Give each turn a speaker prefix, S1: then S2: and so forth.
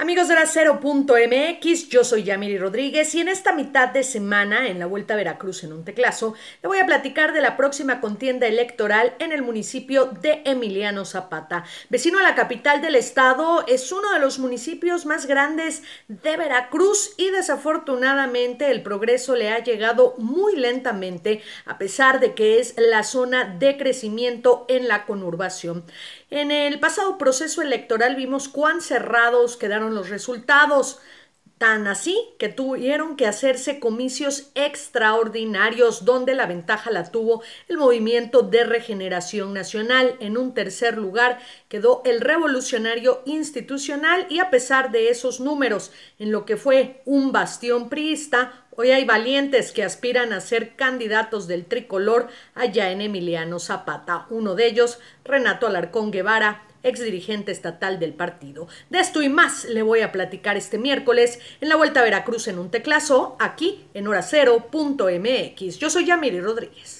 S1: Amigos de la 0.mx, yo soy Yamiri Rodríguez y en esta mitad de semana, en la Vuelta a Veracruz en un teclazo, le voy a platicar de la próxima contienda electoral en el municipio de Emiliano Zapata. Vecino a la capital del estado, es uno de los municipios más grandes de Veracruz y desafortunadamente el progreso le ha llegado muy lentamente, a pesar de que es la zona de crecimiento en la conurbación. En el pasado proceso electoral vimos cuán cerrados quedaron los resultados, tan así que tuvieron que hacerse comicios extraordinarios donde la ventaja la tuvo el movimiento de regeneración nacional. En un tercer lugar quedó el revolucionario institucional y a pesar de esos números, en lo que fue un bastión priista, Hoy hay valientes que aspiran a ser candidatos del tricolor allá en Emiliano Zapata. Uno de ellos, Renato Alarcón Guevara, ex dirigente estatal del partido. De esto y más le voy a platicar este miércoles en la Vuelta a Veracruz en un teclazo, aquí en horacero.mx. Yo soy Yamiri Rodríguez.